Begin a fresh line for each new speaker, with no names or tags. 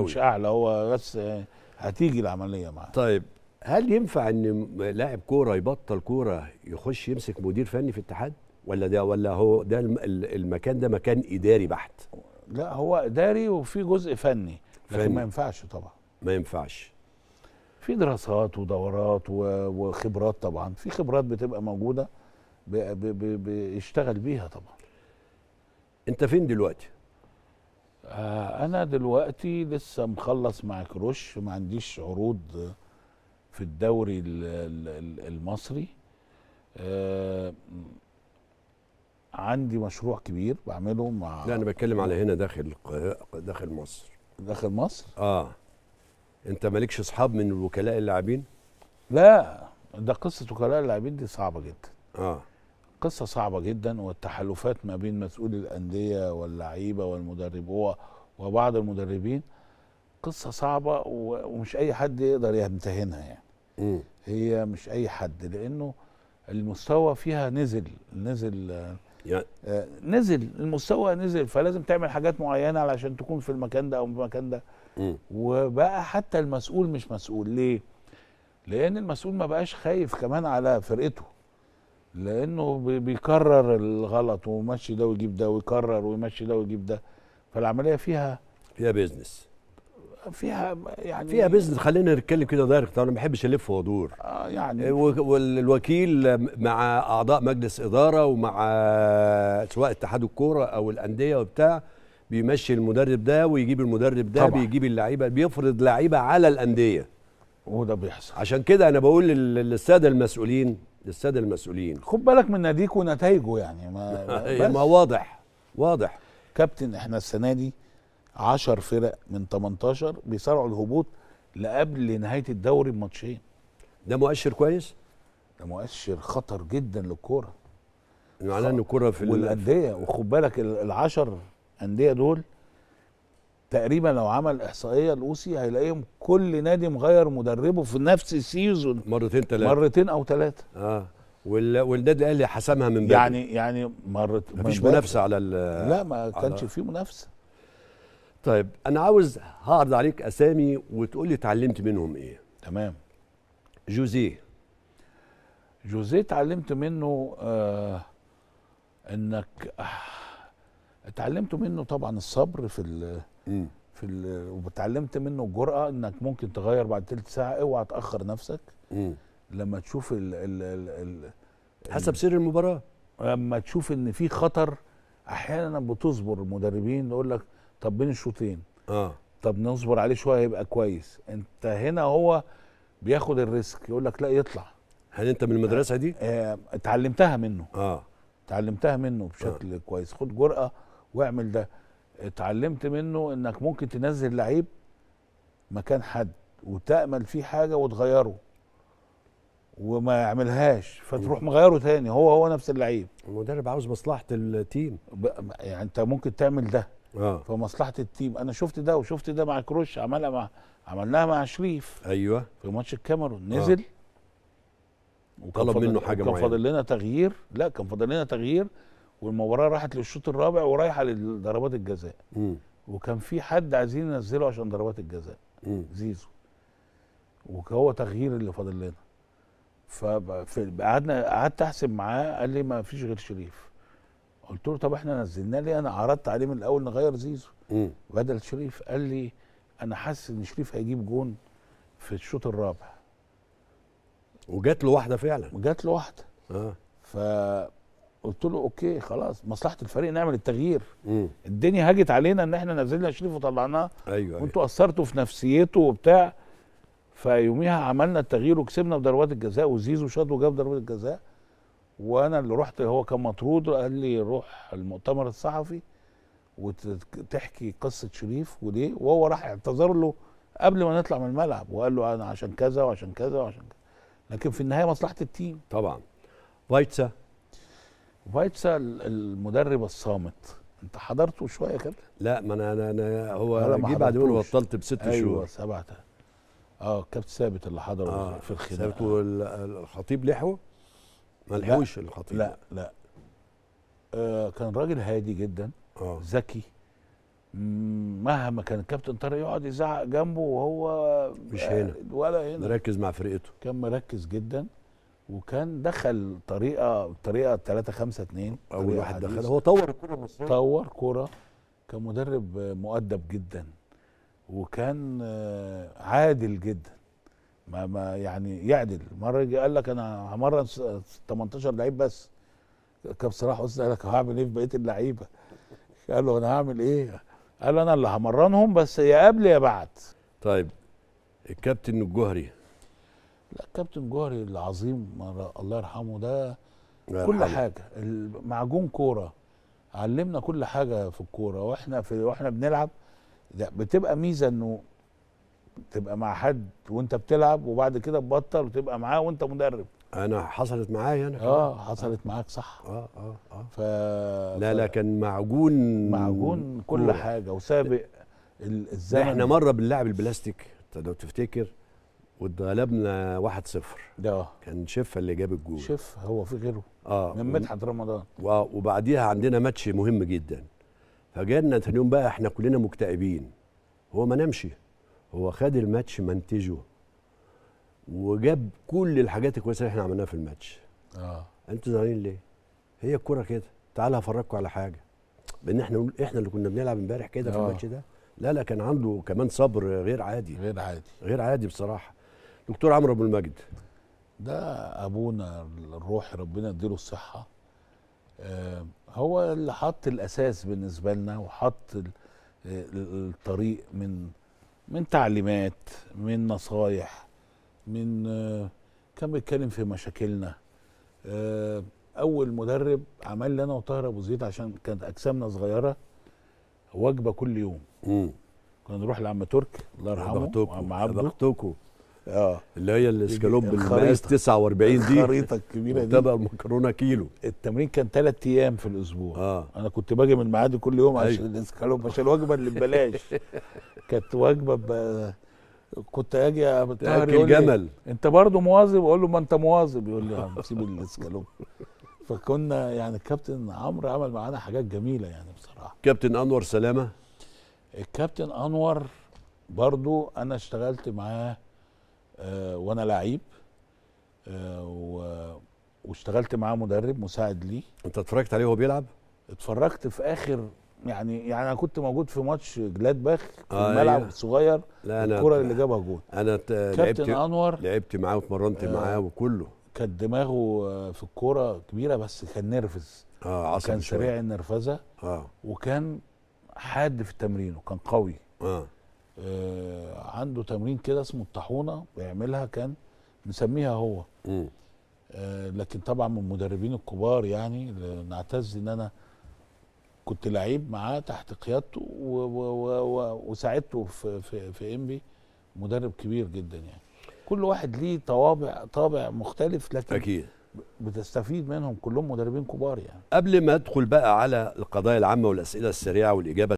مش اعلى هو بس هتيجي العمليه معاه طيب هل ينفع ان لاعب كوره يبطل كوره يخش يمسك مدير فني في الاتحاد ولا ده ولا هو ده المكان ده مكان اداري بحت
لا هو اداري وفي جزء فني لكن فني. ما ينفعش طبعا ما ينفعش في دراسات ودورات وخبرات طبعا في خبرات بتبقى موجوده بيشتغل بيها طبعا انت فين دلوقتي آه، انا دلوقتي لسه مخلص مع كروش ما عنديش عروض في الدوري المصري آه عندي مشروع كبير بعمله مع لا انا بتكلم على هنا داخل داخل مصر داخل مصر اه انت مالكش اصحاب من وكلاء اللاعبين لا ده قصه وكلاء اللاعبين دي صعبه جدا اه قصة صعبة جدا والتحالفات ما بين مسؤول الأندية واللعيبة والمدرب وبعض المدربين قصة صعبة ومش أي حد يقدر يمتهنها يعني م. هي مش أي حد لأنه المستوى فيها نزل نزل يعني آه، نزل المستوى نزل فلازم تعمل حاجات معينة علشان تكون في المكان ده أو في المكان ده م. وبقى حتى المسؤول مش مسؤول ليه؟ لأن المسؤول ما بقاش خايف كمان على فرقته لانه بيكرر الغلط ويمشي ده ويجيب ده ويكرر ويمشي ده ويجيب ده فالعمليه فيها
فيها بيزنس
فيها يعني فيها بيزنس خلينا نتكلم كده دايركت انا ما بحبش الف وادور آه يعني آه،
والوكيل مع اعضاء مجلس اداره ومع سواء اتحاد الكوره او الانديه وبتاع بيمشي المدرب ده ويجيب المدرب ده طبعا. بيجيب اللعيبه بيفرض لعيبه على الانديه وده بيحصل عشان كده انا بقول للساده المسؤولين للساده المسؤولين خد
بالك من ناديك ونتائجه يعني ما, أيوة، ما واضح واضح كابتن احنا السنه دي 10 فرق من 18 بيصارعوا الهبوط لقبل نهايه الدوري بماتشين ده مؤشر كويس ده مؤشر خطر جدا للكوره يعني معناه ان الكوره في والانديه وخد بالك ال10 انديه دول تقريبا لو عمل احصائيه الاوسي هيلاقيهم كل نادي مغير مدربه في نفس السيزون مرتين ثلاثه مرتين او ثلاثه اه والنادي الاهلي حسمها من بدري يعني يعني مرت مفيش
منافسه على لا ما كانش في منافسه طيب
انا عاوز هعرض
عليك اسامي وتقول لي اتعلمت منهم ايه تمام جوزيه
جوزيه اتعلمت منه آه انك آه، اتعلمت منه طبعا الصبر في في وتعلمت منه الجرأه انك ممكن تغير بعد تلت ساعه اوعى تاخر نفسك لما تشوف ال ال ال ال حسب سير المباراه لما تشوف ان في خطر احيانا بتصبر المدربين يقول لك طب بين الشوطين اه طب نصبر عليه شويه هيبقى كويس انت هنا هو بياخد الريسك يقول لك لا يطلع هل انت من المدرسه دي آه اتعلمتها منه اه اتعلمتها منه بشكل آه. كويس خد جرأه واعمل ده اتعلمت منه انك ممكن تنزل لعيب مكان حد وتامل فيه حاجه وتغيره وما يعملهاش فتروح مغيره تاني هو هو نفس اللعيب المدرب عاوز مصلحه التيم يعني انت ممكن تعمل ده آه. فمصلحه التيم انا شفت ده وشفت ده مع كروش عملها مع عملناها مع شريف ايوه في ماتش الكاميرون نزل آه. وطلب منه حاجه معينه كان فاضل لنا تغيير لا كان فاضل لنا تغيير والمباراه راحت للشوط الرابع ورايحه لضربات الجزاء م. وكان في حد عايزين ينزله عشان ضربات الجزاء م. زيزو وهو تغيير اللي فاضل لنا فقعدنا قعدت احسب معاه قال لي ما فيش غير شريف قلت له طب احنا نزلناه ليه انا عرضت عليه من الاول نغير زيزو م. بدل شريف قال لي انا حاسس ان شريف هيجيب جون في الشوط الرابع وجات له واحده فعلا وجات له واحده اه ف قلت له اوكي خلاص مصلحه الفريق نعمل التغيير مم. الدنيا هاجت علينا ان احنا نزلنا شريف وطلعناه ايوه وانتوا أيوة. اثرتوا في نفسيته وبتاع فيوميها عملنا التغيير وكسبنا بضربات الجزاء وزيزو شاط وجاب ضربات الجزاء وانا اللي رحت هو كان مطرود قال لي روح المؤتمر الصحفي وتحكي قصه شريف وليه وهو راح اعتذر له قبل ما نطلع من الملعب وقال له انا عشان كذا وعشان كذا وعشان كذا لكن في النهايه مصلحه التيم طبعا فايتسا فايتسا المدرب الصامت انت حضرته شويه كده لا ما انا انا, أنا هو جه بعد يوم بطلت بست أيوة شهور ايوه سبعه اه الكابتن ثابت اللي حضره آه في الخناقه ثابت والخطيب لحوه ما لحوش الخطيب لا لا آه كان راجل هادي جدا آه ذكي مهما كان الكابتن طارق يقعد يزعق جنبه وهو مش هنا ولا هنا مركز مع فرقته كان مركز جدا وكان دخل طريقه طريقه 3 5 2 اول واحد دخل هو طور الكره المصريه طور كره كمدرب مؤدب جدا وكان عادل جدا ما ما يعني يعدل مره يجي قال لك انا همرن 18 لعيب بس كان صلاح حسني قال لك هعمل ايه في بقيه اللعيبه قال له انا هعمل ايه قال انا اللي همرنهم بس يا قبل يا بعد
طيب الكابتن الجهري
لا كابتن جوهري العظيم الله يرحمه ده كل حاجه معجون كوره علمنا كل حاجه في الكوره واحنا في واحنا بنلعب ده بتبقى ميزه انه تبقى مع حد وانت بتلعب وبعد كده تبطل وتبقى معاه وانت مدرب انا حصلت معايا انا يعني. اه حصلت آه. معاك صح اه اه اه ف... لا لا
كان معجون معجون كل
حاجه وسابق الزمن احنا مره
باللعب البلاستيك لو تفتكر واتغلبنا 1-0 ده آه. كان شفه اللي جاب الجول
شفه هو في غيره
اه من مدحت رمضان وبعديها عندنا ماتش مهم جدا فجالنا تاني يوم بقى احنا كلنا مكتئبين هو ما نامش هو خد الماتش منتجه وجاب كل الحاجات الكويسه اللي احنا عملناها في الماتش اه انتوا زعلانين ليه؟ هي الكوره كده تعالى افرجكم على حاجه بان احنا احنا اللي كنا بنلعب امبارح كده في آه. الماتش ده لا لا كان عنده كمان صبر
غير عادي غير عادي غير عادي بصراحه دكتور عمرو ابو المجد ده ابونا الروح ربنا يديله الصحه آه هو اللي حط الاساس بالنسبه لنا وحط الطريق من من تعليمات من نصايح من آه كان بيتكلم في مشاكلنا آه اول مدرب عمل لي انا وطاهر ابو زيد عشان كانت اجسامنا صغيره وجبه كل يوم كنا نروح لعم ترك الله يرحمه عم عبده
اه اللي هي الاسكالوب المقاس 49 دي الخريطه الكبيره دي تبقى
المكرونه كيلو التمرين كان ثلاث ايام في الاسبوع اه انا كنت باجي من معادي كل يوم عشان أيوه. الاسكالوب عشان الوجبه اللي ببلاش كانت وجبه ب... كنت اجي ابتهر يقول جمل انت برضه مواظب اقول له ما انت مواظب يقول لي سيب الاسكالوب فكنا يعني الكابتن عمرو عمل معانا حاجات جميله يعني بصراحه كابتن انور سلامه الكابتن انور برضو انا اشتغلت معاه آه، وانا لعيب آه، و... واشتغلت معاه مدرب مساعد ليه انت اتفرجت عليه وهو بيلعب اتفرجت في اخر يعني يعني انا كنت موجود في ماتش جلاد باخ في آه الملعب أيوه. الصغير لا الكره اللي جابها جول
انا لعبت انور لعبت معاه واتمرنت آه معاه وكله
كان دماغه آه، في الكوره كبيره بس كان نرفز اه كان سريع النرفزه اه وكان حاد في التمرين وكان قوي اه آه، عنده تمرين كده اسمه الطاحونه بيعملها كان مسميها هو آه لكن طبعا من المدربين الكبار يعني نعتز ان انا كنت لعيب معاه تحت قيادته وساعدته في في في انبي مدرب كبير جدا يعني كل واحد ليه طوابع طابع مختلف لكن اكيد بتستفيد منهم كلهم مدربين كبار يعني قبل ما ادخل بقى على
القضايا العامه والاسئله السريعه والاجابه